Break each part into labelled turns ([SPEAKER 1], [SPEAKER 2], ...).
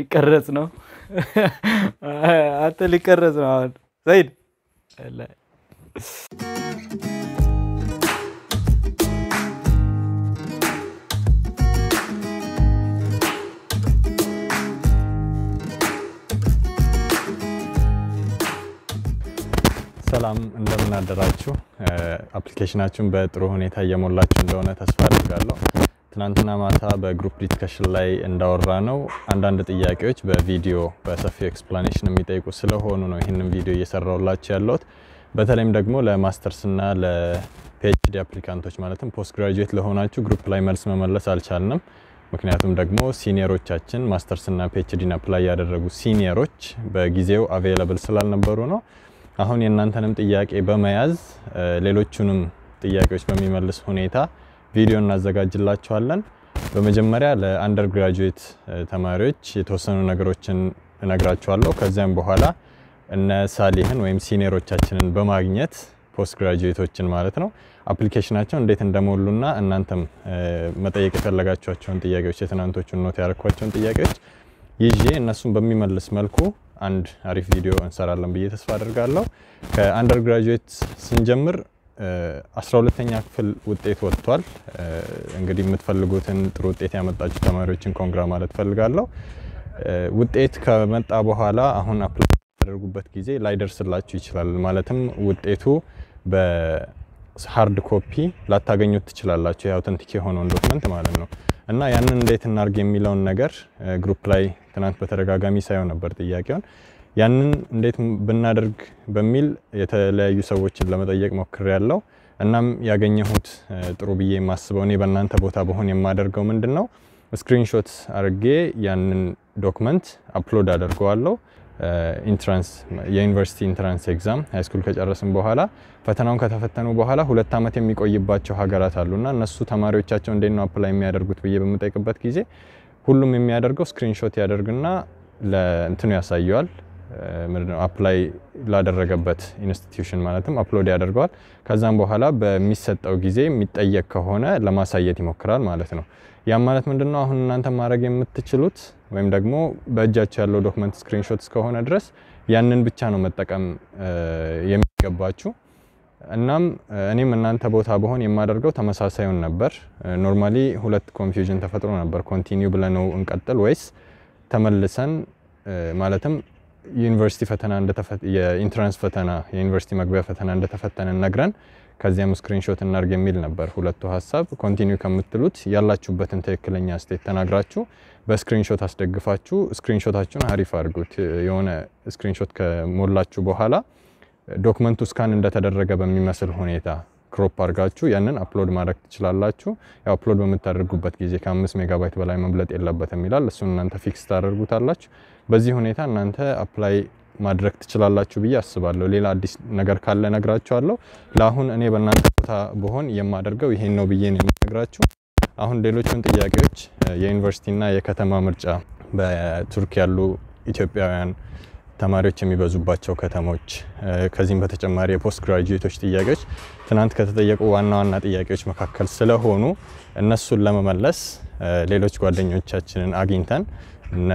[SPEAKER 1] ሊቀረጽ ነው አንተ ሊቀረጽ ነው አሁን ዘይድ
[SPEAKER 2] ሰላም እንደምናደራችሁ አፕሊኬሽናችሁን በጥሩ ሁኔታ እየሞላችሁ እንደሆነ ተስፋ አድርጋለሁ ትናንትና ማታ በግሩፕ ዲስከሽን ላይ እንዳወራ ነው አንዳንድ ጥያቄዎች በቪዲዮ በሰፊው ኤክስፕላኔሽን የሚጠይቁ ስለሆኑ ነው ይህንን ቪዲዮ እየሰራውላቸው ያለሁት። በተለይም ደግሞ ለማስተርስና ለፒኤችዲ አፕሊካንቶች ማለትም ፖስት ግራጁዌት ለሆናችሁ ግሩፕ ላይ መልስ መመለስ አልቻልንም። ምክንያቱም ደግሞ ሲኒየሮቻችን ማስተርስና ፒኤችዲን አፕላይ ያደረጉ ሲኒየሮች በጊዜው አቬይለብል ስላልነበሩ ነው። አሁን የእናንተንም ጥያቄ በመያዝ ሌሎቹንም ጥያቄዎች በሚመልስ ሁኔታ ቪዲዮ እናዘጋጅላችኋለን። በመጀመሪያ ለአንደር ግራጁዌት ተማሪዎች የተወሰኑ ነገሮችን እነግራችኋለሁ። ከዚያም በኋላ እነ ሳሊህን ወይም ሲኒየሮቻችንን በማግኘት ፖስት ግራጁዌቶችን ማለት ነው አፕሊኬሽናቸው እንዴት እንደሞሉና እናንተም መጠየቅ የፈለጋቸውን ጥያቄዎች የትናንቶቹን ኖት ያደረኳቸውን ጥያቄዎች ይዤ እነሱን በሚመልስ መልኩ አንድ አሪፍ ቪዲዮ እንሰራለን ብዬ ተስፋ አድርጋለሁ። ከአንደር ግራጁዌት ስንጀምር አስራሁለተኛ ክፍል ውጤት ወጥቷል። እንግዲህ የምትፈልጉትን ጥሩ ውጤት ያመጣችሁ ተማሪዎችን ኮንግራ ማለት ፈልጋለሁ። ውጤት ከመጣ በኋላ አሁን አፕላይ ያደርጉበት ጊዜ ላይደርስላችሁ ይችላል። ማለትም ውጤቱ በሀርድ ኮፒ ላታገኙት ትችላላችሁ፣ የአውተንቲክ የሆነውን ዶክመንት ማለት ነው። እና ያንን እንዴት እናርግ የሚለውን ነገር ግሩፕ ላይ ትናንት በተደጋጋሚ ሳየው ነበር ጥያቄውን ያንን እንዴት ብናደርግ በሚል የተለያዩ ሰዎችን ለመጠየቅ ሞክር ያለው እናም ያገኘሁት ጥሩ ብዬ የማስበው እኔ በእናንተ ቦታ በሆን የማደርገው ምንድን ነው ስክሪንሾት አድርጌ ያንን ዶክመንት አፕሎድ አደርገዋለሁ። ኢንትራንስ የዩኒቨርሲቲ ኢንትራንስ ኤግዛም ሃይስኩል ከጨረስን በኋላ ፈተናውን ከተፈተኑ በኋላ ሁለት ዓመት የሚቆይባቸው ሀገራት አሉና እነሱ ተማሪዎቻቸው እንዴት ነው አፕላይ የሚያደርጉት ብዬ በምጠይቅበት ጊዜ ሁሉም የሚያደርገው ስክሪንሾት ያደርግና ለእንትኑ ያሳየዋል ምንድነው አፕላይ ላደረገበት ኢንስቲትዩሽን ማለትም አፕሎድ ያደርገዋል። ከዛም በኋላ በሚሰጠው ጊዜ የሚጠየቅ ከሆነ ለማሳየት ይሞክራል ማለት ነው። ያም ማለት ምንድነው አሁን እናንተ ማድረግ የምትችሉት ወይም ደግሞ በእጃቸው ያለው ዶክመንት ስክሪንሾት እስከሆነ ድረስ ያንን ብቻ ነው መጠቀም የሚገባችሁ። እናም እኔም እናንተ ቦታ በሆን የማደርገው ተመሳሳዩን ነበር። ኖርማሊ ሁለት ኮንፊውዥን ተፈጥሮ ነበር። ኮንቲኒው ብለነው እንቀጥል ወይስ ተመልሰን ማለትም ዩኒቨርሲቲ ፈተና የኢንትራንስ ፈተና የዩኒቨርሲቲ መግቢያ ፈተና እንደተፈተነ ነግረን ከዚያም ስክሪንሾት እናርግ የሚል ነበር ሁለቱ ሀሳብ። ኮንቲኒው ከምትሉት ያላችሁበትን ትክክለኛ ስቴት ተናግራችሁ በስክሪንሾት አስደግፋችሁ ስክሪንሾታችሁን አሪፍ አድርጉት። የሆነ ስክሪንሾት ከሞላችሁ በኋላ ዶክመንቱ ስካን እንደተደረገ በሚመስል ሁኔታ ክሮፕ አድርጋችሁ ያንን አፕሎድ ማድረግ ትችላላችሁ። ያው አፕሎድ በምታደርጉበት ጊዜ ከአምስት ሜጋባይት በላይ መብለጥ የለበትም ይላል። እሱን እናንተ ፊክስ ታደርጉታላችሁ። በዚህ ሁኔታ እናንተ አፕላይ ማድረግ ትችላላችሁ ብዬ አስባለሁ። ሌላ አዲስ ነገር ካለ ነግራችኋለሁ። ለአሁን እኔ በእናንተ ቦታ በሆን የማደርገው ይሄን ነው ብዬ ነው የምነግራችሁ። አሁን ሌሎቹን ጥያቄዎች የዩኒቨርሲቲና የከተማ ምርጫ በቱርክ ያሉ ኢትዮጵያውያን ተማሪዎች የሚበዙባቸው ከተሞች። ከዚህም በተጨማሪ የፖስት ግራጁዌቶች ጥያቄዎች ትናንት ከተጠየቁ ዋና ዋና ጥያቄዎች መካከል ስለሆኑ እነሱን ለመመለስ ሌሎች ጓደኞቻችንን አግኝተን እነ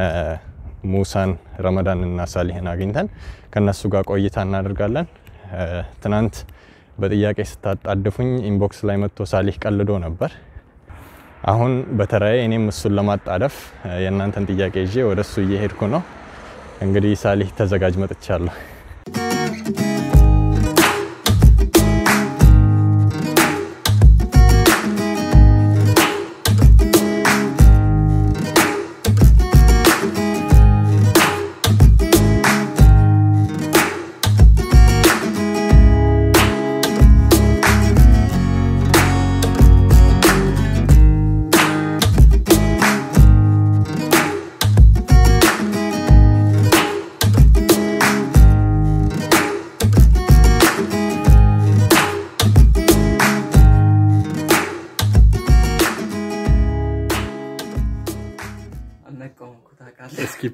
[SPEAKER 2] ሙሳን ረመዳን እና ሳሊህን አግኝተን ከነሱ ጋር ቆይታ እናደርጋለን። ትናንት በጥያቄ ስታጣድፉኝ ኢንቦክስ ላይ መጥቶ ሳሊህ ቀልዶ ነበር። አሁን በተራዬ እኔም እሱን ለማጣደፍ የእናንተን ጥያቄ ይዤ ወደ እሱ እየሄድኩ ነው። እንግዲህ ሳሌ ተዘጋጅ መጥቻለሁ።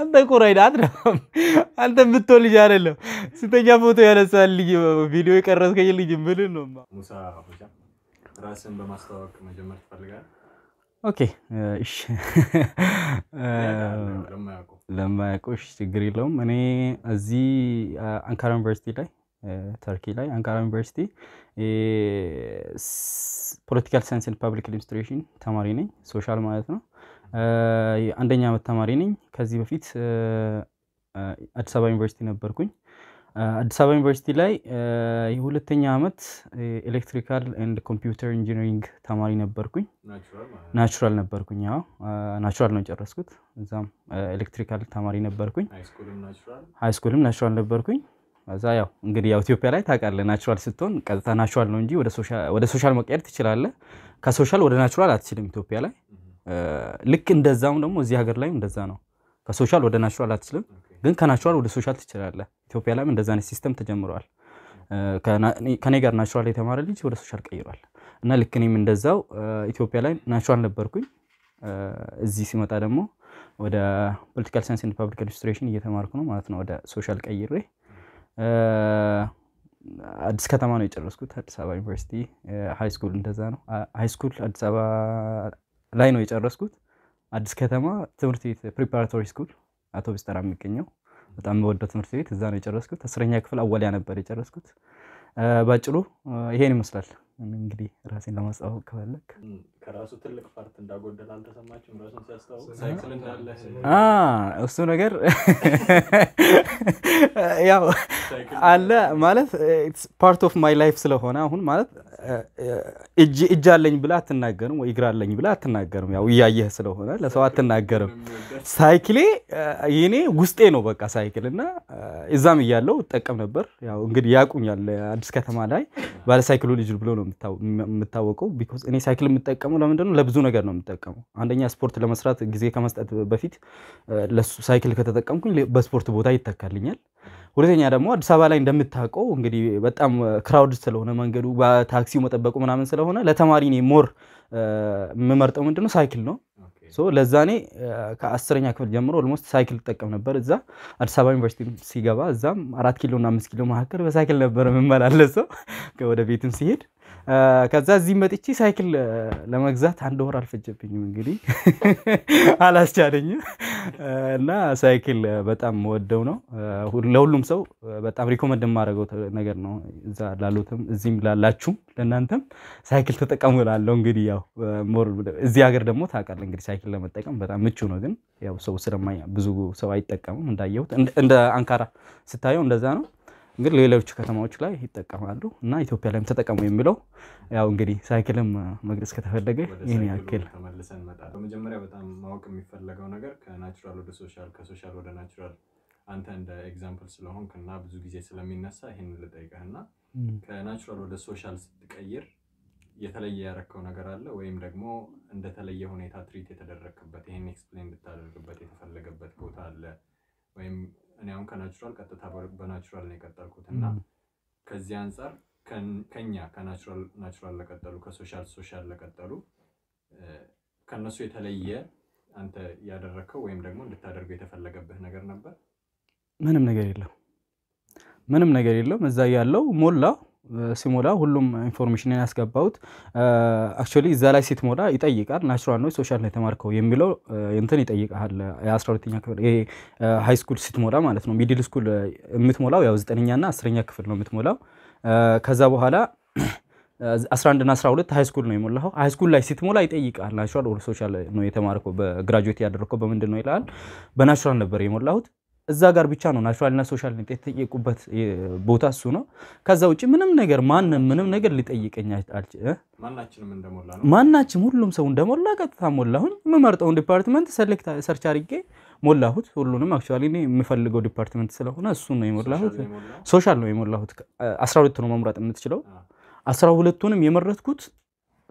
[SPEAKER 1] አንተ እኮ ራይድ አትነፋም። አንተ የምትሆን ልጅ አይደለም። ስንተኛ ፎቶ ያነሳል ልጅ ቪዲዮ የቀረጽከኝ ልጅ
[SPEAKER 2] ምልን ነው? ራስን በማስተዋወቅ መጀመር ትፈልጋለህ?
[SPEAKER 1] ኦኬ እሺ፣ ለማያውቁ እሺ፣ ችግር የለውም። እኔ እዚህ አንካራ ዩኒቨርሲቲ ላይ ተርኪ ላይ አንካራ ዩኒቨርሲቲ ፖለቲካል ሳይንስን ፓብሊክ አድሚኒስትሬሽን ተማሪ ነኝ። ሶሻል ማለት ነው። አንደኛ ዓመት ተማሪ ነኝ። ከዚህ በፊት አዲስ አበባ ዩኒቨርሲቲ ነበርኩኝ። አዲስ አበባ ዩኒቨርሲቲ ላይ የሁለተኛ ዓመት ኤሌክትሪካል ኤንድ ኮምፒውተር ኢንጂነሪንግ ተማሪ ነበርኩኝ። ናራል ነበርኩኝ። ያው ናራል ነው ጨረስኩት እዛም ኤሌክትሪካል ተማሪ ነበርኩኝ። ሃይ ስኩልም ናቹራል ነበርኩኝ። ከዛ ያው እንግዲህ ያው ኢትዮጵያ ላይ ታውቃለህ ናቹራል ስትሆን ቀጥታ ናቹራል ነው እንጂ ወደ ሶሻል መቀየር ትችላለህ። ከሶሻል ወደ ናቹራል አትችልም ኢትዮጵያ ላይ። ልክ እንደዛም ደግሞ እዚህ ሀገር ላይም እንደዛ ነው። ከሶሻል ወደ ናቹራል አትችልም፣ ግን ከናቹራል ወደ ሶሻል ትችላለህ። ኢትዮጵያ ላይም እንደዛ አይነት ሲስተም ተጀምረዋል። ከኔ ጋር ናቹራል የተማረ ልጅ ወደ ሶሻል ቀይሯል። እና ልክ እኔም እንደዛው ኢትዮጵያ ላይ ናቹራል ነበርኩኝ። እዚህ ሲመጣ ደግሞ ወደ ፖለቲካል ሳይንስ ኤንድ ፓብሊክ አድሚኒስትሬሽን እየተማርኩ ነው ማለት ነው። ወደ ሶሻል ቀይሬ አዲስ ከተማ ነው የጨረስኩት። አዲስ አበባ ዩኒቨርሲቲ ሃይ ስኩል እንደዛ ነው። ሃይ ስኩል አዲስ አበባ ላይ ነው የጨረስኩት። አዲስ ከተማ ትምህርት ቤት ፕሪፓራቶሪ ስኩል አውቶቢስ ተራ የሚገኘው በጣም በወደው ትምህርት ቤት እዛ ነው የጨረስኩት። አስረኛ ክፍል አወሊያ ነበር የጨረስኩት። ባጭሩ ይሄን ይመስላል። እንግዲህ ራሴን ለማስታወቅ ከፈለክ
[SPEAKER 2] ከራሱ ትልቅ ፓርት እንዳጎደል አልተሰማችም? ራሱን ሳይክል እሱ ነገር ያው
[SPEAKER 1] አለ ማለት ፓርት ኦፍ ማይ ላይፍ ስለሆነ አሁን ማለት እጅ አለኝ ብላ አትናገርም ወይ እግር አለኝ ብላ አትናገርም። ያው እያየህ ስለሆነ ለሰው አትናገርም። ሳይክሌ የኔ ውስጤ ነው በቃ ሳይክል እና እዛም እያለው እጠቀም ነበር። ያው እንግዲህ ያቁኛል አዲስ ከተማ ላይ ባለሳይክሉ ልጅ ብሎ ነው የምታወቀው። ቢኮዝ እኔ ሳይክል የምጠቀመው ለምንድን ነው? ለብዙ ነገር ነው የምጠቀመው። አንደኛ ስፖርት ለመስራት ጊዜ ከመስጠት በፊት ለሱ ሳይክል ከተጠቀምኩኝ በስፖርት ቦታ ይተካልኛል። ሁለተኛ ደግሞ አዲስ አበባ ላይ እንደምታውቀው እንግዲህ በጣም ክራውድ ስለሆነ መንገዱ በታክሲው መጠበቁ ምናምን ስለሆነ ለተማሪ እኔ ሞር የምመርጠው ምንድነው ሳይክል ነው። ለዛ እኔ ከአስረኛ ክፍል ጀምሮ ኦልሞስት ሳይክል እጠቀም ነበር። እዛ አዲስ አበባ ዩኒቨርሲቲ ሲገባ እዛም አራት ኪሎ እና አምስት ኪሎ መካከል በሳይክል ነበር የምመላለሰው ወደ ቤትም ሲሄድ ከዛ እዚህ መጥቼ ሳይክል ለመግዛት አንድ ወር አልፈጀብኝም። እንግዲህ አላስቻለኝም እና ሳይክል በጣም ወደው ነው ለሁሉም ሰው በጣም ሪኮመንድ የማደርገው ነገር ነው። እዛ ላሉትም እዚህም ላላችሁም ለእናንተም ሳይክል ተጠቀሙ እላለሁ። እንግዲህ ያው ሞር እዚህ ሀገር ደግሞ ታውቃለህ እንግዲህ ሳይክል ለመጠቀም በጣም ምቹ ነው፣ ግን ያው ሰው ስለማ ብዙ ሰው አይጠቀምም እንዳየሁት እንደ አንካራ ስታየው እንደዛ ነው። እንግዲህ ሌሎች ከተማዎች ላይ ይጠቀማሉ እና ኢትዮጵያ ላይም ተጠቀሙ የሚለው ያው እንግዲህ ሳይክልም መግለጽ ከተፈለገ ይህን ያክል
[SPEAKER 2] ተመልሰን እንመጣለን። በመጀመሪያ በጣም ማወቅ የሚፈለገው ነገር ከናቹራል ወደ ሶሻል፣ ከሶሻል ወደ ናቹራል አንተ እንደ ኤግዛምፕል ስለሆንክ እና ብዙ ጊዜ ስለሚነሳ ይህን ልጠይቀህ እና ከናቹራል ወደ ሶሻል ስትቀይር የተለየ ያረከው ነገር አለ ወይም ደግሞ እንደተለየ ሁኔታ ትሪት የተደረግክበት ይህን ኤክስፕሌን ልታደርግበት የተፈለገበት ቦታ አለ ወይም እኔ አሁን ከናቹራል ቀጥታ በናቹራል ነው የቀጠልኩት እና ከዚህ አንጻር ከኛ ከናቹራል ናቹራል ለቀጠሉ ከሶሻል ሶሻል ለቀጠሉ ከነሱ የተለየ አንተ ያደረግከው ወይም ደግሞ እንድታደርገው የተፈለገብህ ነገር ነበር?
[SPEAKER 1] ምንም ነገር የለው፣ ምንም ነገር የለውም። እዛ ያለው ሞላ ሲሞላ ሁሉም ኢንፎርሜሽንን ያስገባሁት አክቹዋሊ እዛ ላይ ስትሞላ ይጠይቃል። ናቹራል ነው ሶሻል ነው የተማርከው የሚለው እንትን ይጠይቃል። የአስራ ሁለተኛ ክፍል ይሄ ሃይ ስኩል ስትሞላ ማለት ነው። ሚድል ስኩል የምትሞላው ያው ዘጠነኛ ዘጠነኛና አስረኛ ክፍል ነው የምትሞላው። ከዛ በኋላ 11 እና 12 ሃይ ስኩል ነው የሞላው። ሃይ ስኩል ላይ ስትሞላ ይጠይቃል። ናቹራል ኦር ሶሻል ነው የተማርከው በግራጁዌት ያደረግከው በምንድን ነው ይላል። በናቹራል ነበር የሞላሁት እዛ ጋር ብቻ ነው ናቹራልና ሶሻል የተጠየቁበት ቦታ እሱ ነው። ከዛ ውጭ ምንም ነገር ማንም ምንም ነገር ሊጠይቀኝ
[SPEAKER 2] ማናችንም
[SPEAKER 1] ሁሉም ሰው እንደሞላ ቀጥታ ሞላሁኝ። የምመርጠውን ዲፓርትመንት ሴሌክት ሰርች አድርጌ ሞላሁት። ሁሉንም አክቹዋሊ እኔ የምፈልገው ዲፓርትመንት ስለሆነ እሱ ነው የሞላሁት። ሶሻል ነው የሞላሁት። አስራ ሁለት ነው መምረጥ የምትችለው። አስራ ሁለቱንም የመረጥኩት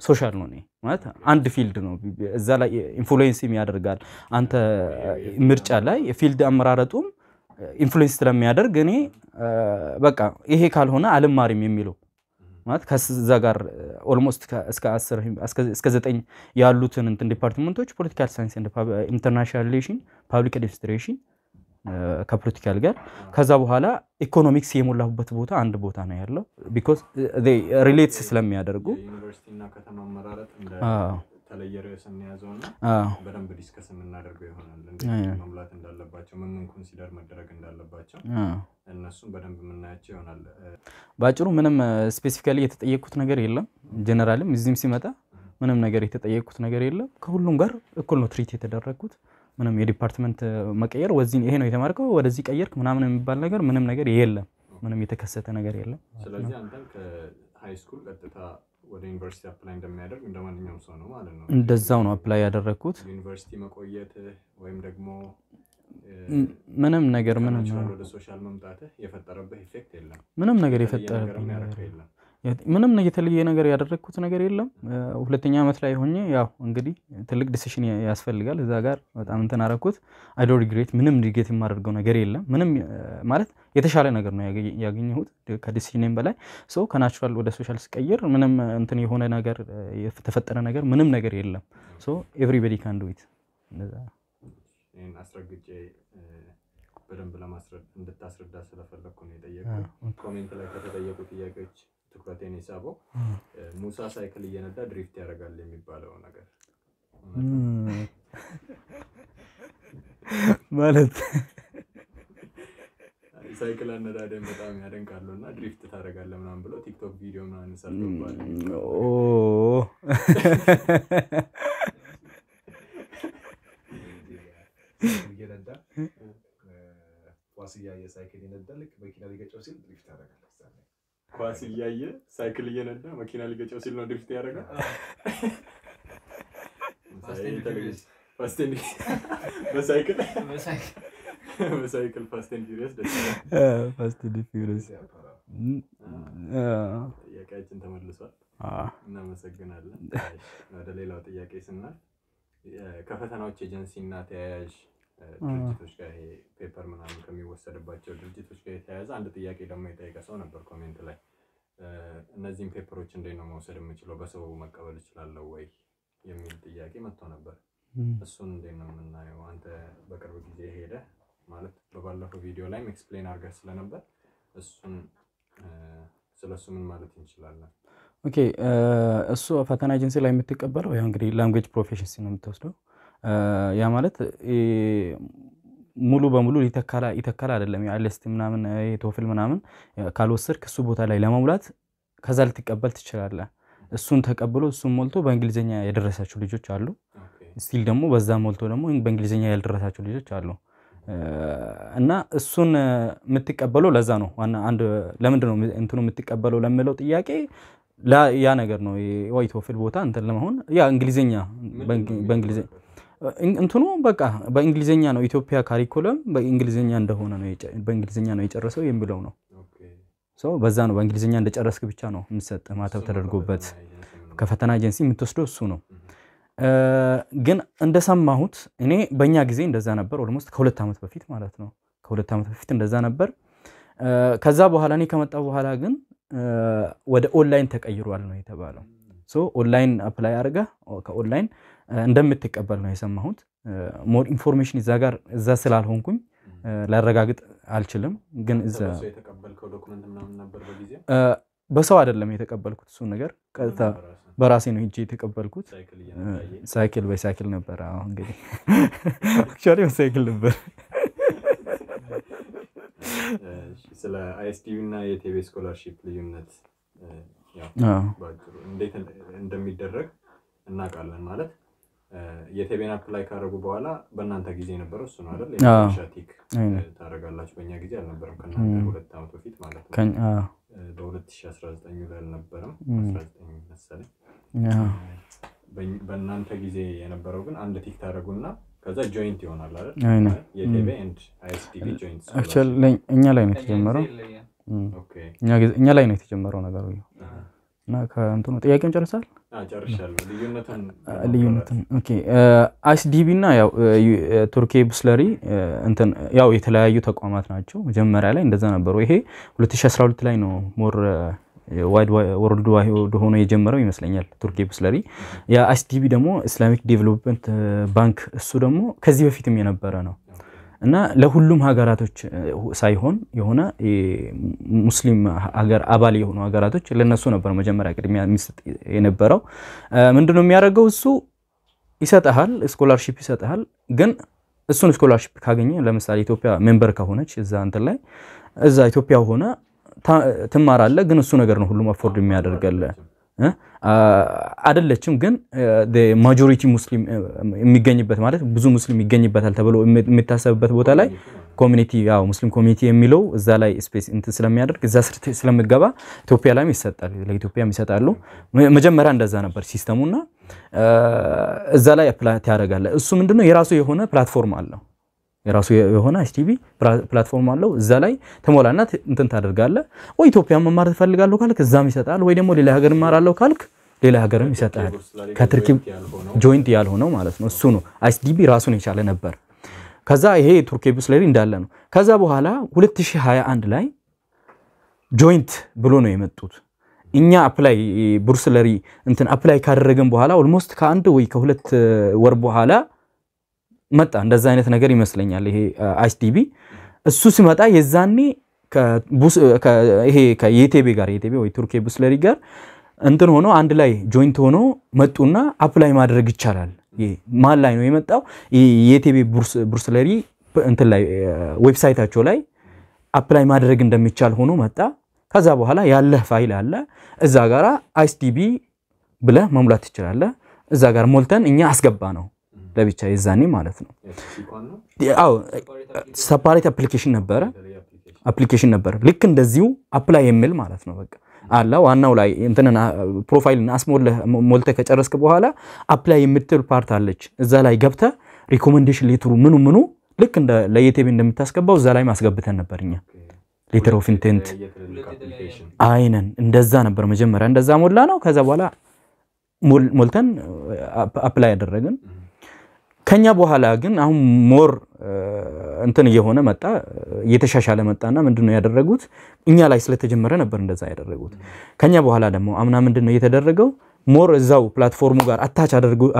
[SPEAKER 1] ሶሻል ነው ማለት አንድ ፊልድ ነው። እዛ ላይ ኢንፍሉዌንስም ያደርጋል። አንተ ምርጫ ላይ ፊልድ አመራረጡም ኢንፍሉዌንስ ስለሚያደርግ እኔ በቃ ይሄ ካልሆነ አልማሪም የሚለው ማለት ከዛ ጋር ኦልሞስት እስከ ዘጠኝ ያሉትን እንትን ዲፓርትመንቶች ፖለቲካል ሳይንስ ኢንተርናሽናል ሪሌሽን፣ ፓብሊክ አድሚኒስትሬሽን ከፖለቲካል ጋር ከዛ በኋላ ኢኮኖሚክስ የሞላሁበት ቦታ አንድ ቦታ ነው ያለው። ቢኮዝ ሪሌት ስለሚያደርጉ
[SPEAKER 2] የተለየ ርዕስ እንያዘው በደንብ ዲስከስ
[SPEAKER 1] የምናደርገው ይሆናል። እንዴት
[SPEAKER 2] መሙላት እንዳለባቸው፣ ምን ምን ኮንሲደር መደረግ እንዳለባቸው እነሱም በደንብ የምናያቸው ይሆናል።
[SPEAKER 1] በአጭሩ ምንም ስፔሲፊካሊ የተጠየቅኩት ነገር የለም። ጀነራልም እዚህም ሲመጣ ምንም ነገር የተጠየቅኩት ነገር የለም። ከሁሉም ጋር እኩል ነው ትሪት የተደረግኩት። ምንም የዲፓርትመንት መቀየር ወዚህ ይሄ ነው የተማርከው ወደዚህ ቀየርክ ምናምን የሚባል ነገር ምንም ነገር የለም። ምንም የተከሰተ ነገር የለም።
[SPEAKER 2] ስለዚህ አንተም ከሃይ ስኩል ቀጥታ ወደ ዩኒቨርሲቲ አፕላይ እንደሚያደርግ እንደ ማንኛውም ሰው ነው ማለት ነው።
[SPEAKER 1] እንደዛው ነው አፕላይ ያደረግኩት።
[SPEAKER 2] ዩኒቨርሲቲ መቆየት ወይም ደግሞ ምንም ነገር ምንም ወደ ሶሻል መምጣትህ የፈጠረብህ ኢፌክት የለም። ምንም ነገር የፈጠረብህ
[SPEAKER 1] ምንም የተለየ ነገር ያደረግኩት ነገር የለም። ሁለተኛ ዓመት ላይ ሆኜ ያው እንግዲህ ትልቅ ዲሲሽን ያስፈልጋል። እዛ ጋር በጣም እንትን አደረኩት። አይዶ ሪግሬት ምንም ሪግሬት የማደርገው ነገር የለም። ምንም ማለት የተሻለ ነገር ነው ያገኘሁት ከዲሲሽኔም በላይ ሰው ከናቹራል ወደ ሶሻል ስቀይር ምንም እንትን የሆነ ነገር የተፈጠረ ነገር ምንም ነገር የለም። ሶ ኤቭሪበዲ ካን ዱ ኢት
[SPEAKER 2] አስረግጬ በደንብ ለማስረድ እንድታስረዳ ስለፈለግኩ ነው የጠየቁ ኮሜንት ላይ ከተጠየቁ ጥያቄዎች ትኩረቴን የሳበው ሙሳ ሳይክል እየነዳ ድሪፍት ያደርጋል የሚባለው ነገር ማለት ሳይክል አነዳደን በጣም ያደንቃሉ እና ድሪፍት ታደርጋለህ ምናምን ብለው ቲክቶክ ቪዲዮ ምናምን ሰርቶባል። ዋስያ የሳይክል የነዳ ልክ መኪና ሊገጨው ሲል ድሪፍት ያደርጋል። ኳስ እያየ ሳይክል እየነዳ መኪና ሊገጨው ሲል ነው ድሪፍት ያደረገው። በሳይክል ፋስት ጥያቄያችን ተመልሷል። እናመሰግናለን። ወደ ሌላው ጥያቄ ስናል ከፈተናዎች ኤጀንሲ እና ተያያዥ ድርጅቶች ጋር ይሄ ፔፐር ምናምን ከሚወሰድባቸው ድርጅቶች ጋር የተያያዘ አንድ ጥያቄ ደግሞ የጠየቀ ሰው ነበር ኮሜንት ላይ እነዚህም ፔፐሮች እንዴት ነው መውሰድ የምችለው በሰው መቀበል እችላለሁ ወይ የሚል ጥያቄ መጥቶ ነበር። እሱን እንዴት ነው የምናየው? አንተ በቅርብ ጊዜ ሄደ ማለት በባለፈው ቪዲዮ ላይም ኤክስፕሌን አድርገህ ስለነበር እሱን ስለሱ ምን ማለት እንችላለን?
[SPEAKER 1] ኦኬ እሱ ፈተና ኤጀንሲ ላይ የምትቀበለው ያው እንግዲህ ላንጉዌጅ ፕሮፌሽንሲ ነው የምትወስደው ያ ማለት ሙሉ በሙሉ ይተካል አይደለም። የአልስት ምናምን የቶፍል ምናምን ካልወሰድክ እሱ ቦታ ላይ ለመሙላት ከዛ ልትቀበል ትችላለህ። እሱን ተቀብሎ እሱን ሞልቶ በእንግሊዝኛ የደረሳቸው ልጆች አሉ። ስቲል ደግሞ በዛ ሞልቶ ደግሞ በእንግሊዝኛ ያልደረሳቸው ልጆች አሉ። እና እሱን የምትቀበለው ለዛ ነው። ዋና አንድ ለምንድን ነው እንትኑ የምትቀበለው ለምለው ጥያቄ ያ ነገር ነው። ወይ ቶፍል ቦታ እንትን ለመሆን ያ እንግሊዝኛ በእንግሊዝኛ እንትኑ በቃ በእንግሊዝኛ ነው ኢትዮጵያ ካሪኩለም በእንግሊዝኛ እንደሆነ ነው በእንግሊዝኛ ነው የጨረሰው የሚለው ነው በዛ ነው በእንግሊዝኛ እንደጨረስክ ብቻ ነው የሚሰጥ ማተብ ተደርጎበት ከፈተና ኤጀንሲ የምትወስደው እሱ ነው ግን እንደሰማሁት እኔ በእኛ ጊዜ እንደዛ ነበር ኦልሞስት ከሁለት ዓመት በፊት ማለት ነው ከሁለት ዓመት በፊት እንደዛ ነበር ከዛ በኋላ እኔ ከመጣ በኋላ ግን ወደ ኦንላይን ተቀይሯል ነው የተባለው ኦንላይን አፕላይ አድርገህ ከኦንላይን እንደምትቀበል ነው የሰማሁት። ሞር ኢንፎርሜሽን እዛ ጋር እዛ ስላልሆንኩኝ ላረጋግጥ አልችልም። ግን በሰው አይደለም የተቀበልኩት እሱ ነገር ቀጥታ በራሴ ነው ሂጄ የተቀበልኩት። ሳይክል በሳይክል ነበር። አሁን እንግዲህ አክቹዋሊ በሳይክል ነበር።
[SPEAKER 2] ስለ አይኤስቲቪ እና የቴቤ ስኮላርሺፕ ልዩነት እንዴት እንደሚደረግ እናውቃለን ማለት የቴቤን አፕላይ ካደረጉ በኋላ በእናንተ ጊዜ የነበረው እሱ ነው አይደል? ሻቲክ ታደረጋላችሁ። በእኛ ጊዜ አልነበረም። ከእናንተ ሁለት ዓመት በፊት ማለት ነው። በ2019 ላይ አልነበረም፣ 19 መሰለኝ። በእናንተ ጊዜ የነበረው ግን አንድ ቲክ ታደረጉና ከዛ ጆይንት ይሆናል አይደል? የቴቤ ኤንድ አይኤስዲቢ ጆይንት
[SPEAKER 1] እኛ ላይ ነው የተጀመረው። እኛ ላይ ነው የተጀመረው ነገሩ ከእንትኑ ጥያቄውን ጨርሳል። ልዩነትን አይስዲቢ እና ቱርኬ ቡስለሪ ያው የተለያዩ ተቋማት ናቸው። መጀመሪያ ላይ እንደዛ ነበሩ። ይሄ 2012 ላይ ነው ሞር ወርልድ ዋይድ ሆኖ የጀመረው ይመስለኛል ቱርኬ ቡስለሪ። የአይስዲቢ ደግሞ ኢስላሚክ ዴቨሎፕመንት ባንክ እሱ ደግሞ ከዚህ በፊትም የነበረ ነው እና ለሁሉም ሀገራቶች ሳይሆን የሆነ ሙስሊም ሀገር አባል የሆኑ ሀገራቶች ለነሱ ነበር መጀመሪያ ቅድሚያ የሚሰጥ የነበረው። ምንድነው የሚያደርገው እሱ ይሰጥሃል፣ ስኮላርሽፕ ይሰጥሃል። ግን እሱን ስኮላርሽፕ ካገኘ ለምሳሌ ኢትዮጵያ ሜምበር ከሆነች እዛ እንትን ላይ እዛ ኢትዮጵያ ሆነ ትማራለህ። ግን እሱ ነገር ነው ሁሉም አፎርድ የሚያደርገል አይደለችም ግን ማጆሪቲ ሙስሊም የሚገኝበት ማለት ብዙ ሙስሊም ይገኝበታል ተብሎ የሚታሰብበት ቦታ ላይ ኮሚኒቲ ያው ሙስሊም ኮሚኒቲ የሚለው እዛ ላይ ስፔስ እንትን ስለሚያደርግ እዛ ስር ስለሚገባ ኢትዮጵያ ላይም ይሰጣል፣ ለኢትዮጵያም ይሰጣሉ። መጀመሪያ እንደዛ ነበር ሲስተሙና እዛ ላይ አፕላይ ያደርጋለ። እሱ ምንድነው የራሱ የሆነ ፕላትፎርም አለው። የራሱ የሆነ ኤችቲቪ ፕላትፎርም አለው። እዛ ላይ ተሞላና እንትን ታደርጋለ። ወይ ኢትዮጵያ መማር ትፈልጋለሁ ካልክ እዛም ይሰጣል። ወይ ደግሞ ሌላ ሀገር እማራለሁ ካልክ ሌላ ሀገርም ይሰጣል። ከትርኪ ጆይንት ያልሆነው ማለት ነው። እሱ ነው አይስዲቢ ራሱን የቻለ ነበር። ከዛ ይሄ ቱርክ ላይ እንዳለ ነው። ከዛ በኋላ 2021 ላይ ጆይንት ብሎ ነው የመጡት። እኛ አፕላይ ቡርስለሪ እንትን አፕላይ ካደረግን በኋላ ኦልሞስት ከአንድ ወይ ከሁለት ወር በኋላ መጣ። እንደዛ አይነት ነገር ይመስለኛል ይሄ አይስቲቪ እሱ ሲመጣ የዛኔ ይሄ ከየቴቤ ጋር የቴቤ ወይ ቱርኬ ቡስለሪ ጋር እንትን ሆኖ አንድ ላይ ጆይንት ሆኖ መጡና አፕላይ ማድረግ ይቻላል። ማን ላይ ነው የመጣው? የቴቤ ቡርስለሪ እንትን ላይ ዌብሳይታቸው ላይ አፕላይ ማድረግ እንደሚቻል ሆኖ መጣ። ከዛ በኋላ ያለህ ፋይል አለ እዛ ጋራ አይስቲቪ ብለህ መሙላት ትችላለህ። እዛ ጋር ሞልተን እኛ አስገባ ነው ለብቻ የዛኔ ማለት ነው። አዎ ሰፓሬት አፕሊኬሽን ነበረ አፕሊኬሽን ነበር። ልክ እንደዚሁ አፕላይ የሚል ማለት ነው። በቃ አላ ዋናው ላይ እንትንን ፕሮፋይልን ሞልተህ ከጨረስክ በኋላ አፕላይ የምትል ፓርት አለች። እዛ ላይ ገብተህ ሪኮመንዴሽን ሌትሩ ምኑ ምኑ ልክ እንደ ለየቴቤ እንደምታስገባው እዛ ላይ ማስገብተን ነበር እኛ ሌተር ኦፍ ኢንቴንት አይነን እንደዛ ነበር። መጀመሪያ እንደዛ ሞላ ነው። ከዛ በኋላ ሞልተን አፕላይ ያደረግን ከኛ በኋላ ግን አሁን ሞር እንትን እየሆነ መጣ፣ እየተሻሻለ መጣና ምንድን ያደረጉት? እኛ ላይ ስለተጀመረ ነበር እንደዛ ያደረጉት። ከኛ በኋላ ደግሞ አምና ምንድን እየተደረገው? ሞር እዛው ፕላትፎርሙ ጋር አታች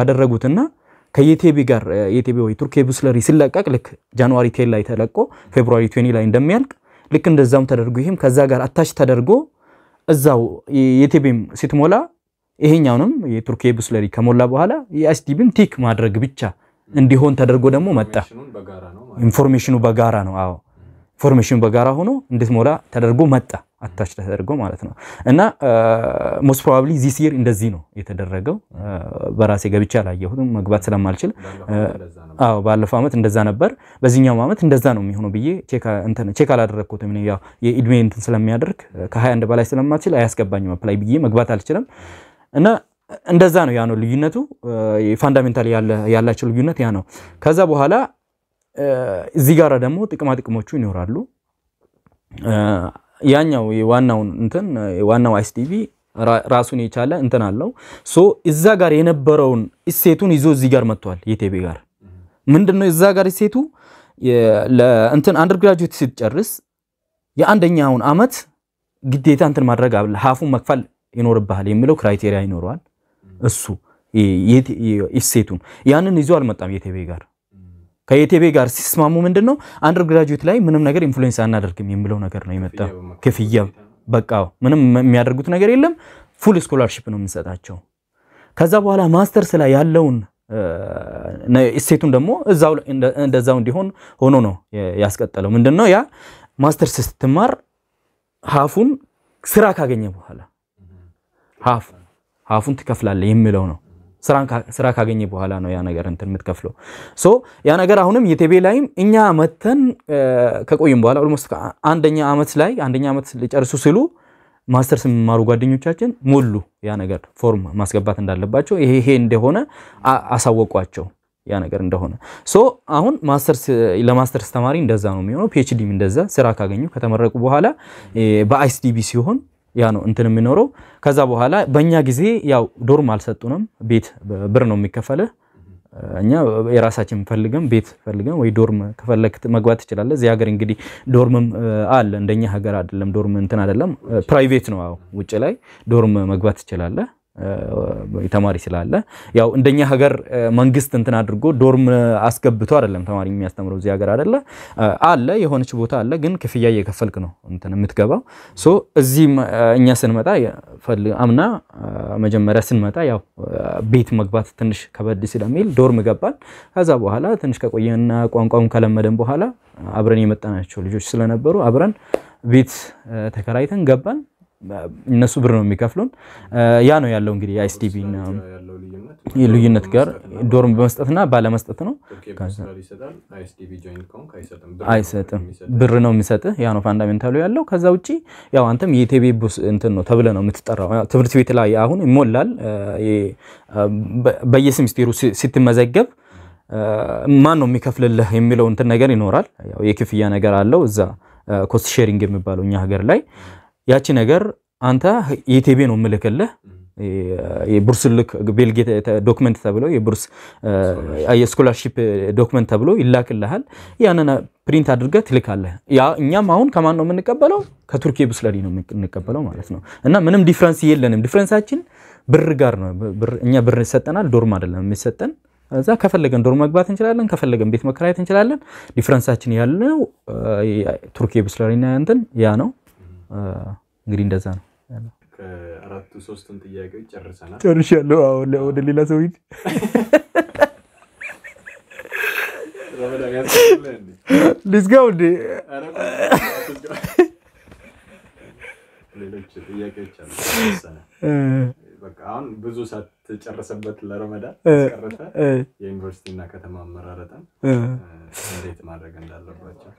[SPEAKER 1] አደረጉትና ከየቴቢ ጋር የቴቢ ወይ ቱርክ ቡስለሪ ሲለቀቅ ልክ ጃንዋሪ ቴል ላይ ተለቆ ፌብሩዋሪ ቴኒ ላይ እንደሚያልቅ ልክ እንደዛም ተደርጎ ይህም ከዛ ጋር አታች ተደርጎ እዛው የቴቢም ሲትሞላ ይሄኛውንም የቱርክ ቡስለሪ ከሞላ በኋላ የኤስዲቢም ቲክ ማድረግ ብቻ እንዲሆን ተደርጎ ደግሞ መጣ። ኢንፎርሜሽኑ በጋራ ነው። አዎ ኢንፎርሜሽኑ በጋራ ሆኖ እንድትሞላ ተደርጎ መጣ። አታች ተደርጎ ማለት ነው። እና ሞስት ፕሮባብሊ ዚስ ይር እንደዚህ ነው የተደረገው። በራሴ ገብቼ አላየሁትም መግባት ስለማልችል። አዎ ባለፈው ዓመት እንደዛ ነበር። በዚህኛው ዓመት እንደዛ ነው የሚሆነው ብዬ ቼክ አላደረግኩትም። ያው የእድሜ እንትን ስለሚያደርግ ከ21 በላይ ስለማልችል አያስገባኝም አፕላይ ብዬ መግባት አልችልም እና እንደዛ ነው። ያ ነው ልዩነቱ። ፋንዳሜንታል ያላቸው ልዩነት ያ ነው። ከዛ በኋላ እዚህ ጋራ ደግሞ ጥቅማ ጥቅሞቹ ይኖራሉ። ያኛው ዋናውን እንትን ዋናው አይስቲቪ ራሱን የቻለ እንትን አለው። ሶ እዛ ጋር የነበረውን እሴቱን ይዞ እዚህ ጋር መጥቷል። የቴቤ ጋር ምንድን ነው እዛ ጋር እሴቱ ለእንትን አንደርግራጁዌት ስትጨርስ የአንደኛውን አመት ግዴታ እንትን ማድረግ አለ ሀፉን መክፈል ይኖርብሃል የሚለው ክራይቴሪያ ይኖረዋል። እሱ ኢሴቱን ያንን ይዞ አልመጣም የቴቤ ጋር ከየቴቤ ጋር ሲስማሙ ምንድን ነው አንደር ግራጁዌት ላይ ምንም ነገር ኢንፍሉዌንስ አናደርግም የሚለው ነገር ነው የመጣው። ክፍያ በቃ ምንም የሚያደርጉት ነገር የለም። ፉል ስኮላርሽፕ ነው የምንሰጣቸው። ከዛ በኋላ ማስተርስ ላይ ያለውን እሴቱን ደግሞ እዛው እንደዛው እንዲሆን ሆኖ ነው ያስቀጠለው። ምንድነው ያ ማስተርስ ስትማር ሀፉን ስራ ካገኘ በኋላ ሀፉ ሀፉን ትከፍላለህ የሚለው ነው። ስራ ካገኘ በኋላ ነው ያ ነገር እንትን የምትከፍለው። ሶ ያ ነገር አሁንም የቴቤ ላይም እኛ መተን ከቆይም በኋላ ኦልሞስት አንደኛ ዓመት ላይ አንደኛ ዓመት ሊጨርሱ ስሉ ማስተርስ የሚማሩ ጓደኞቻችን ሞሉ። ያ ነገር ፎርም ማስገባት እንዳለባቸው ይሄ ይሄ እንደሆነ አሳወቋቸው። ያ ነገር እንደሆነ ሶ አሁን ማስተርስ ለማስተርስ ተማሪ እንደዛ ነው የሚሆነው። ፒኤችዲም እንደዛ ስራ ካገኙ ከተመረቁ በኋላ በአይስዲቢ ሲሆን ያ ነው እንትን የሚኖረው። ከዛ በኋላ በእኛ ጊዜ ያው ዶርም አልሰጡንም። ቤት ብር ነው የሚከፈልህ። እኛ የራሳችን ፈልገን ቤት ፈልገን ወይ ዶርም ከፈለክ መግባት ትችላለህ። እዚህ ሀገር እንግዲህ ዶርምም አለ፣ እንደኛ ሀገር አይደለም ዶርም እንትን አይደለም፣ ፕራይቬት ነው። አዎ ውጭ ላይ ዶርም መግባት ትችላለህ። ተማሪ ስላለ ያው እንደኛ ሀገር መንግስት እንትን አድርጎ ዶርም አስገብቶ አይደለም ተማሪ የሚያስተምረው እዚህ ሀገር አይደለ አለ የሆነች ቦታ አለ፣ ግን ክፍያ እየከፈልክ ነው እንትን የምትገባው። ሶ እዚህ እኛ ስንመጣ አምና መጀመሪያ ስንመጣ ያው ቤት መግባት ትንሽ ከበድ ስለሚል ዶርም ገባን። ከዛ በኋላ ትንሽ ከቆየና ቋንቋውን ከለመደን በኋላ አብረን የመጣናቸው ልጆች ስለነበሩ አብረን ቤት ተከራይተን ገባን። እነሱ ብር ነው የሚከፍሉን። ያ ነው ያለው እንግዲህ የአይስዲቢ ልዩነት ጋር ዶርም በመስጠትና ባለመስጠት ነው። አይሰጥም፣ ብር ነው የሚሰጥህ። ያ ነው ፋንዳሜንታሉ ያለው። ከዛ ውጭ ያው አንተም የኢቴቤ ቡስ እንትን ነው ተብለ ነው የምትጠራው። ትምህርት ቤት ላይ አሁን ይሞላል በየሴሚስቴሩ ስትመዘገብ ማን ነው የሚከፍልልህ የሚለው እንትን ነገር ይኖራል። የክፍያ ነገር አለው እዛ ኮስት ሼሪንግ የሚባለው እኛ ሀገር ላይ ያቺ ነገር አንተ ኢቲቪ ነው የምልክልህ የቡርስ ልክ ዶክመንት ተብሎ የቡርስ የስኮላርሺፕ ዶክመንት ተብሎ ይላክልሃል። ያንን ፕሪንት አድርገህ ትልካለህ። ያ እኛም አሁን ከማን ነው የምንቀበለው? ከቱርኪ ቡስለሪ ነው የምንቀበለው ማለት ነው። እና ምንም ዲፍረንስ የለንም። ዲፍረንሳችን ብር ጋር ነው። እኛ ብር ይሰጠናል፣ ዶርም አይደለም የሚሰጠን። እዛ ከፈለገን ዶርም መግባት እንችላለን፣ ከፈለገን ቤት መከራየት እንችላለን። ዲፍረንሳችን ያለው ቱርኪ ቡስለሪና እንትን ያ ነው። እንግዲህ እንደዛ ነው።
[SPEAKER 2] ከአራቱ ሶስቱን ጥያቄዎች ጨርሰናል። ጨርሻለሁ።
[SPEAKER 1] አሁን ወደ ሌላ ሰው ሂድ።
[SPEAKER 2] ልዝጋው እንዴ? ሌሎች ጥያቄዎች አሉ። በቃ አሁን ብዙ ሳትጨርሰበት ለረመዳን የዩኒቨርሲቲ እና ከተማ አመራረጠን
[SPEAKER 1] እንዴት ማድረግ እንዳለባቸው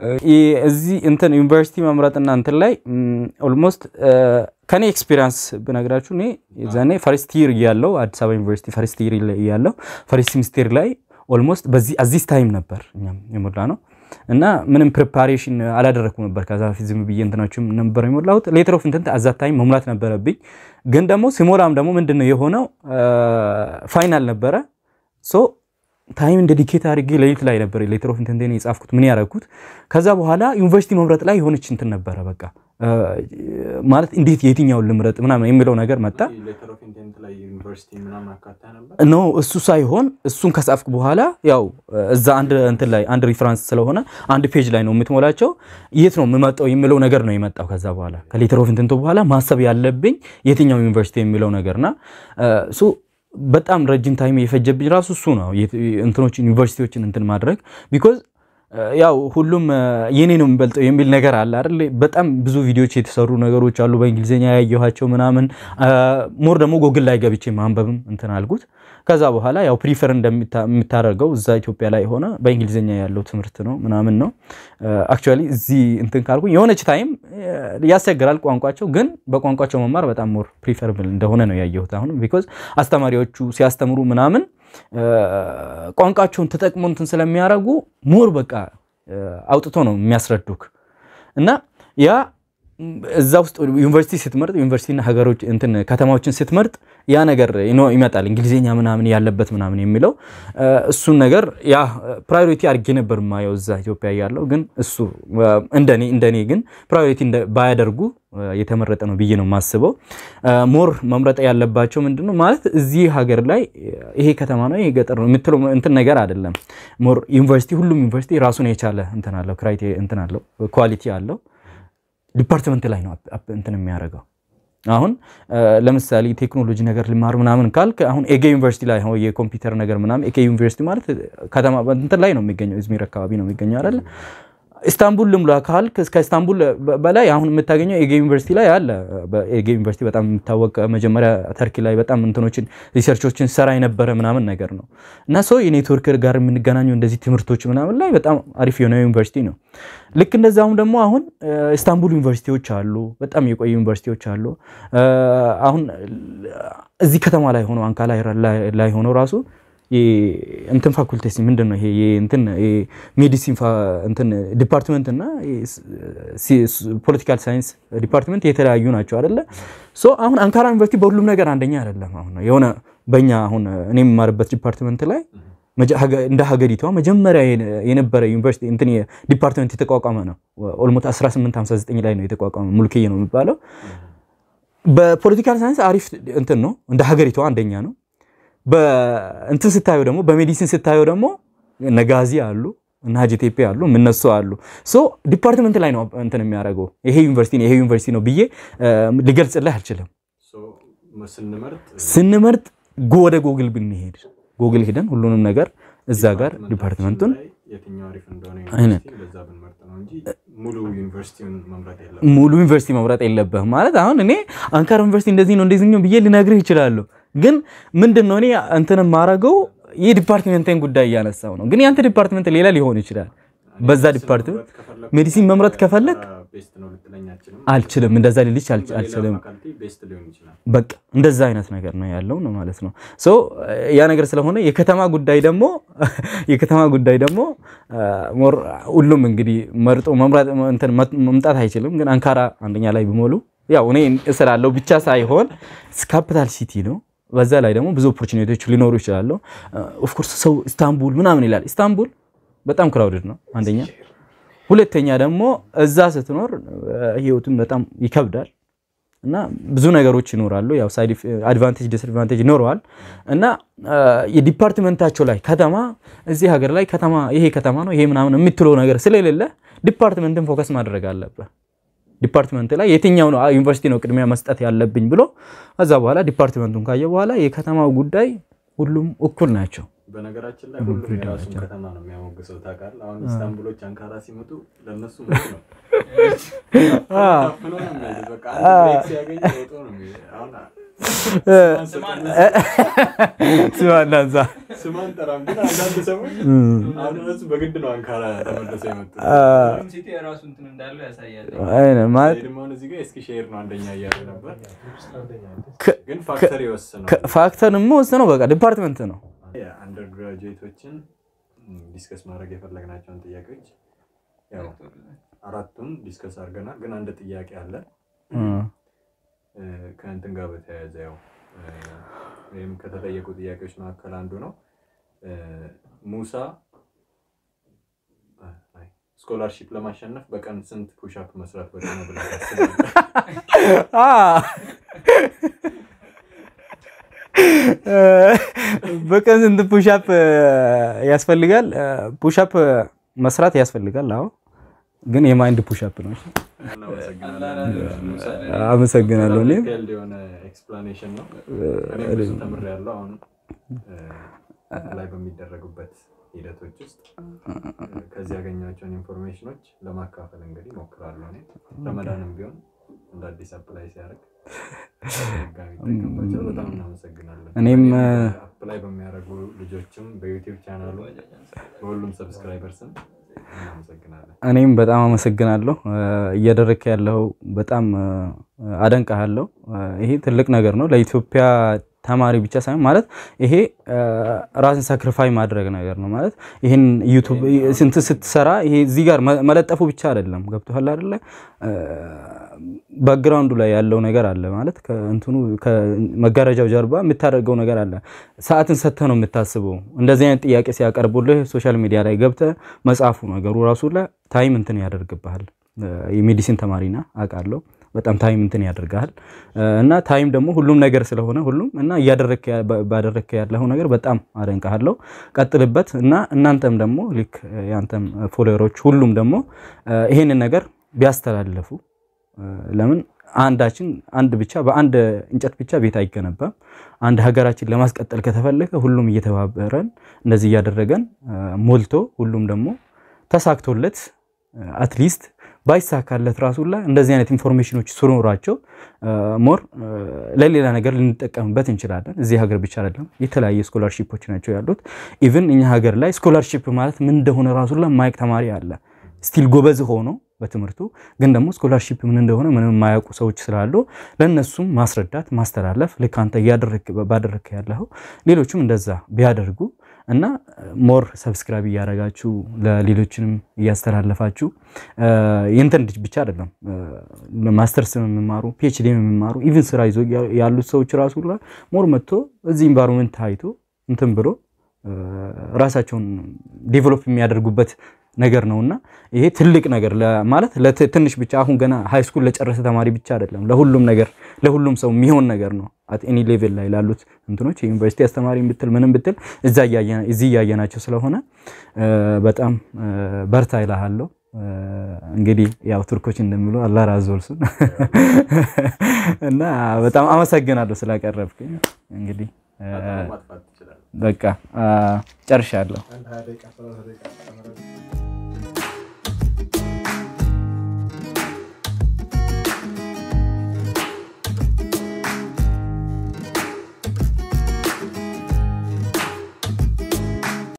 [SPEAKER 1] እዚህ እንትን ዩኒቨርሲቲ መምረጥ እና እንትን ላይ ኦልሞስት ከኔ ኤክስፒሪያንስ ብነግራችሁ እኔ ዛኔ ፈርስት ይር እያለው አዲስ አበባ ዩኒቨርሲቲ ፈርስት ይር እያለው ፈርስት ሚኒስቴር ላይ ኦልሞስት በዚህ አዚስ ታይም ነበር እኛም የሞላ ነው እና ምንም ፕሪፓሬሽን አላደረኩም ነበር። ከዛ በፊት ዝም ብዬ እንትናችሁም ነበር የሞላሁት። ሌተር ኦፍ ኢንተንት አዛታኝ መሙላት ነበረብኝ። ግን ደግሞ ሲሞላም ደግሞ ምንድን ነው የሆነው ፋይናል ነበረ ሶ ታይም እንደ ዲኬት አድርጌ ሌሊት ላይ ነበር ሌተር ኦፍ ኢንተንዴን የጻፍኩት። ምን ያደረግኩት ከዛ በኋላ ዩኒቨርሲቲ መምረጥ ላይ የሆነች እንትን ነበረ በቃ ማለት እንዴት የትኛውን ልምረጥ ምናምን የሚለው ነገር መጣ። ኖ እሱ ሳይሆን እሱን ከጻፍኩ በኋላ ያው እዛ አንድ እንትን ላይ አንድ ሪፍራንስ ስለሆነ አንድ ፔጅ ላይ ነው የምትሞላቸው። የት ነው የምመጣው የሚለው ነገር ነው የመጣው። ከዛ በኋላ ከሌተር ኦፍ ኢንተንቶ በኋላ ማሰብ ያለብኝ የትኛው ዩኒቨርሲቲ የሚለው ነገርና በጣም ረጅም ታይም የፈጀብኝ ራሱ እሱ ነው። እንትኖችን ዩኒቨርሲቲዎችን እንትን ማድረግ ቢኮዝ ያው ሁሉም የኔ ነው የሚበልጠው የሚል ነገር አለ አይደል? በጣም ብዙ ቪዲዮዎች የተሰሩ ነገሮች አሉ በእንግሊዝኛ ያየኋቸው ምናምን። ሞር ደግሞ ጎግል ላይ ገብቼ ማንበብም እንትን አልኩት። ከዛ በኋላ ያው ፕሪፈር እንደምታደርገው እዛ ኢትዮጵያ ላይ ሆነ በእንግሊዝኛ ያለው ትምህርት ነው ምናምን ነው። አክቹዋሊ እዚህ እንትን ካልኩኝ የሆነች ታይም ያስቸግራል ቋንቋቸው፣ ግን በቋንቋቸው መማር በጣም ሞር ፕሪፈርብል እንደሆነ ነው ያየሁት አሁን ቢኮዝ አስተማሪዎቹ ሲያስተምሩ ምናምን ቋንቋቸውን ተጠቅሞ እንትን ስለሚያደርጉ ሞር በቃ አውጥቶ ነው የሚያስረዱክ እና ያ እዛ ውስጥ ዩኒቨርሲቲ ስትመርጥ ዩኒቨርሲቲና ሀገሮች እንትን ከተማዎችን ስትመርጥ ያ ነገር ይመጣል። እንግሊዝኛ ምናምን ያለበት ምናምን የሚለው እሱን ነገር ያ ፕራዮሪቲ አድርጌ ነበር ማየው እዛ ኢትዮጵያ ያለው ግን እሱ እንደኔ እንደኔ ግን ፕራዮሪቲ ባያደርጉ የተመረጠ ነው ብዬ ነው የማስበው። ሞር መምረጥ ያለባቸው ምንድነው ማለት እዚህ ሀገር ላይ ይሄ ከተማ ነው ይሄ ገጠር ነው የምትለው እንትን ነገር አይደለም። ሞር ዩኒቨርሲቲ ሁሉም ዩኒቨርሲቲ ራሱን የቻለ እንትን አለው፣ ክራይቴ እንትን አለው፣ ኳሊቲ አለው ዲፓርትመንት ላይ ነው እንትን የሚያደርገው። አሁን ለምሳሌ ቴክኖሎጂ ነገር ልማር ምናምን ካልክ አሁን ኤጌ ዩኒቨርሲቲ ላይ ሆ የኮምፒውተር ነገር ምናምን ኤጌ ዩኒቨርሲቲ ማለት ከተማ እንትን ላይ ነው የሚገኘው፣ እዝሚር አካባቢ ነው የሚገኘው አይደለ? ኢስታንቡል ልምሏ ካልክ እስከ ኢስታንቡል በላይ አሁን የምታገኘው ኤጌ ዩኒቨርሲቲ ላይ አለ። ኤጌ ዩኒቨርሲቲ በጣም የሚታወቅ መጀመሪያ ተርኪ ላይ በጣም እንትኖችን ሪሰርቾችን ሰራ የነበረ ምናምን ነገር ነው እና ሰው የኔትወርክ ጋር የምንገናኘው እንደዚህ ትምህርቶች ምናምን ላይ በጣም አሪፍ የሆነ ዩኒቨርሲቲ ነው። ልክ እንደዛውም ደግሞ አሁን ኢስታንቡል ዩኒቨርሲቲዎች አሉ፣ በጣም የቆዩ ዩኒቨርሲቲዎች አሉ። አሁን እዚህ ከተማ ላይ ሆኖ አንካ ላይ ሆኖ ራሱ እንትን ፋኩልቴስ ምንድን ነው ይሄ እንትን ሜዲሲን እንትን ዲፓርትመንት እና ፖለቲካል ሳይንስ ዲፓርትመንት የተለያዩ ናቸው አደለ? ሶ አሁን አንካራ ዩኒቨርሲቲ በሁሉም ነገር አንደኛ አይደለም። አሁን የሆነ በእኛ አሁን እኔ የምማርበት ዲፓርትመንት ላይ እንደ ሀገሪቷ መጀመሪያ የነበረ ዩኒቨርሲቲ እንትን ዲፓርትመንት የተቋቋመ ነው። ኦልሞት 1859 ላይ ነው የተቋቋመ ሙልክዬ ነው የሚባለው። በፖለቲካል ሳይንስ አሪፍ እንትን ነው፣ እንደ ሀገሪቷ አንደኛ ነው። በእንትን ስታዩ ደግሞ በሜዲሲን ስታዩ ደግሞ ነጋዚ አሉ እና ሀጂ አሉ እነሱ አሉ። ሶ ዲፓርትመንት ላይ ነው እንትን የሚያደርገው ይሄ ዩኒቨርሲቲ ይሄ ዩኒቨርሲቲ ነው ብዬ ልገልጽልህ አልችልም። ስንመርጥ ጎ ወደ ጎግል ብንሄድ ጎግል ሄደን ሁሉንም ነገር እዛ ጋር ዲፓርትመንቱን ሙሉ ዩኒቨርሲቲ መምረጥ የለብህ ማለት አሁን እኔ አንካር ዩኒቨርሲቲ እንደዚህ ነው እንደዚህ ነው ብዬ ልነግርህ ይችላሉ። ግን ምንድን ነው እኔ እንትን ማረገው የዲፓርትመንቴን ጉዳይ እያነሳው ነው። ግን ያንተ ዲፓርትመንት ሌላ ሊሆን ይችላል። በዛ ዲፓርትመንት ሜዲሲን መምረጥ ከፈለግ አልችልም፣ እንደዛ ሊልች አልችልም። በቃ እንደዛ አይነት ነገር ነው ያለው ነው ማለት ነው። ሶ ያ ነገር ስለሆነ የከተማ ጉዳይ ደግሞ የከተማ ጉዳይ ደግሞ ሞር ሁሉም እንግዲህ መርጦ መምራት እንትን መምጣት አይችልም። ግን አንካራ አንደኛ ላይ ቢሞሉ ያው እኔ ስላለው ብቻ ሳይሆን ካፒታል ሲቲ ነው በዛ ላይ ደግሞ ብዙ ኦፖርቹኒቲዎች ሊኖሩ ይችላሉ። ኦፍኮርስ uh, ሰው ኢስታንቡል ምናምን ይላል። ኢስታንቡል በጣም ክራውድድ ነው አንደኛ። ሁለተኛ ደግሞ እዛ ስትኖር uh, ህይወቱን በጣም ይከብዳል እና ብዙ ነገሮች ይኖራሉ። ያው ሳይድ አድቫንቴጅ ዲስአድቫንቴጅ ይኖረዋል እና uh, የዲፓርትመንታቸው ላይ ከተማ እዚህ ሀገር ላይ ከተማ ይሄ ከተማ ነው ይሄ ምናምን የምትለው ነገር ስለሌለ ዲፓርትመንትን ፎከስ ማድረግ አለበት። ዲፓርትመንት ላይ የትኛው ነው ዩኒቨርሲቲ ነው ቅድሚያ መስጠት ያለብኝ ብሎ ከዛ በኋላ ዲፓርትመንቱን ካየ በኋላ የከተማው ጉዳይ ሁሉም እኩል ናቸው።
[SPEAKER 2] በነገራችን ላይ ሁሉም የራሱን ከተማ ነው የሚያሞግሰው። ታውቃለህ፣ አሁን ኢስታንቡሎች አንካራ ሲመጡ ለነሱ ነው ሲያገኝ ስም አንጠራም፣ ግን አንዳንድ ሰዎች አሁን እነሱ በግድ ነው አንካራ ተመልሰው የመጡት። እዚህ ጋር እስኪ ሼር ነው አንደኛ እያለ ነበር፣ ግን ፋክተር ይወስነው።
[SPEAKER 1] ፋክተር ወስነው በቃ ዲፓርትመንት ነው።
[SPEAKER 2] አንደር ዲስከስ ማድረግ የፈለግናቸውን ጥያቄዎች ያው አራቱም ዲስከስ አድርገናል። ግን አንድ ጥያቄ አለ ከእንትን ጋር በተያያዘ ያው ወይም ከተጠየቁ ጥያቄዎች መካከል አንዱ ነው። ሙሳ ስኮላርሺፕ ለማሸነፍ በቀን ስንት ፑሻፕ መስራት በ ብላ
[SPEAKER 1] በቀን ስንት ፑሻፕ ያስፈልጋል? ፑሻፕ መስራት ያስፈልጋል። አዎ፣ ግን የማይንድ ፑሻፕ ነው። አመሰግናለሁ።
[SPEAKER 2] ላይ በሚደረጉበት ሂደቶች ውስጥ ከዚህ ያገኛቸውን ኢንፎርሜሽኖች ለማካፈል እንግዲህ ሞክራሉ። እኔ ረመዳንም ቢሆን እንደ አዲስ አፕላይ ሲያደርግ በጣም እናመሰግናለን። እኔም አፕላይ በሚያደርጉ ልጆችም በዩቲዩብ ቻናሉ በሁሉም ሰብስክራይበር
[SPEAKER 1] እኔም በጣም አመሰግናለሁ። እያደረክ ያለው በጣም አደንቃለሁ። ይሄ ትልቅ ነገር ነው ለኢትዮጵያ ተማሪ ብቻ ሳይሆን ማለት ይሄ ራስን ሳክሪፋይ ማድረግ ነገር ነው። ማለት ይሄን ዩቲዩብ ስንት ስትሰራ ይሄ እዚህ ጋር መለጠፉ ብቻ አይደለም። ገብቶሃል አይደለ? ባክግራውንዱ ላይ ያለው ነገር አለ ማለት ከእንትኑ ከመጋረጃው ጀርባ የምታደርገው ነገር አለ። ሰዓትን ሰተ ነው የምታስበው። እንደዚህ አይነት ጥያቄ ሲያቀርቡልህ ሶሻል ሚዲያ ላይ ገብተ መጻፉ ነገሩ ራሱ ላይ ታይም እንትን ያደርግብሃል። የሜዲሲን ተማሪና አውቃለሁ። በጣም ታይም እንትን ያደርጋል እና ታይም ደግሞ ሁሉም ነገር ስለሆነ ሁሉም እና እያደረክ ያለው ነገር በጣም አደንቃለሁ። ቀጥልበት እና እናንተም ደግሞ ልክ ያንተም ፎሎወሮች ሁሉም ደግሞ ይሄንን ነገር ቢያስተላልፉ ለምን አንዳችን አንድ ብቻ በአንድ እንጨት ብቻ ቤት አይገነባም። አንድ ሀገራችን ለማስቀጠል ከተፈለገ ሁሉም እየተባበረን እንደዚህ እያደረገን ሞልቶ ሁሉም ደግሞ ተሳክቶለት አትሊስት ባይሳካለት ራሱላ እንደዚህ አይነት ኢንፎርሜሽኖች ስኖራቸው ሞር ለሌላ ነገር ልንጠቀምበት እንችላለን። እዚህ ሀገር ብቻ አይደለም፣ የተለያየ ስኮላርሺፖች ናቸው ያሉት። ኢቨን እኛ ሀገር ላይ ስኮላርሺፕ ማለት ምን እንደሆነ ራሱላ ማይቅ ተማሪ አለ ስቲል ጎበዝ ሆኖ በትምህርቱ ግን ደግሞ ስኮላርሺፕ ምን እንደሆነ ምንም የማያውቁ ሰዎች ስላሉ ለእነሱም ማስረዳት ማስተላለፍ ልክ አንተ ባደረግ ያለው ሌሎችም እንደዛ ቢያደርጉ እና ሞር uh, ሰብስክራይብ እያደረጋችሁ ለሌሎችንም እያስተላለፋችሁ uh, የእንትን ልጅ ብቻ አይደለም uh, ማስተርስም የሚማሩ ፒኤችዲ የሚማሩ ኢቭን ስራ ይዞ ያሉት ሰዎች ራሱ ሞር መጥቶ እዚህ ኢንቫይሮንመንት ታይቶ እንትን ብሎ ራሳቸውን ዴቨሎፕ የሚያደርጉበት ነገር ነውና ይሄ ትልቅ ነገር ማለት ለትንሽ ብቻ አሁን ገና ሃይስኩል ለጨረሰ ተማሪ ብቻ አይደለም፣ ለሁሉም ነገር ለሁሉም ሰው የሚሆን ነገር ነው። አት ኤኒ ሌቭል ላይ ላሉት እንትኖች የዩኒቨርሲቲ አስተማሪ ብትል ምንም ብትል እዛ እዚህ እያየናቸው ስለሆነ በጣም በርታ ይልሃለሁ። እንግዲህ ያው ቱርኮች እንደሚሉ አላህ ራዞልሱን እና በጣም አመሰግናለሁ ስላቀረብኩኝ። እንግዲህ በቃ ጨርሻለሁ።